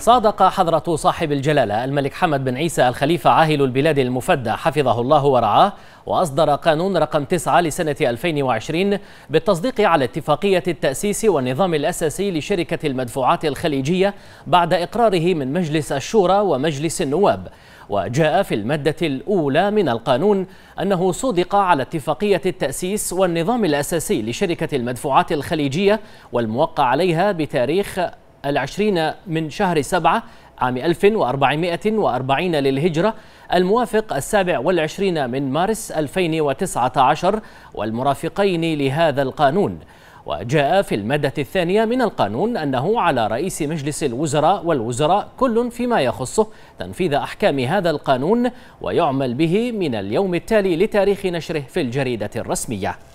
صادق حضرة صاحب الجلالة الملك حمد بن عيسى الخليفة عاهل البلاد المفدى حفظه الله ورعاه وأصدر قانون رقم 9 لسنة 2020 بالتصديق على اتفاقية التأسيس والنظام الأساسي لشركة المدفوعات الخليجية بعد إقراره من مجلس الشورى ومجلس النواب وجاء في المادة الأولى من القانون أنه صدق على اتفاقية التأسيس والنظام الأساسي لشركة المدفوعات الخليجية والموقع عليها بتاريخ العشرين من شهر سبعة عام 1440 للهجرة الموافق السابع والعشرين من مارس 2019 والمرافقين لهذا القانون وجاء في المادة الثانية من القانون أنه على رئيس مجلس الوزراء والوزراء كل فيما يخصه تنفيذ أحكام هذا القانون ويعمل به من اليوم التالي لتاريخ نشره في الجريدة الرسمية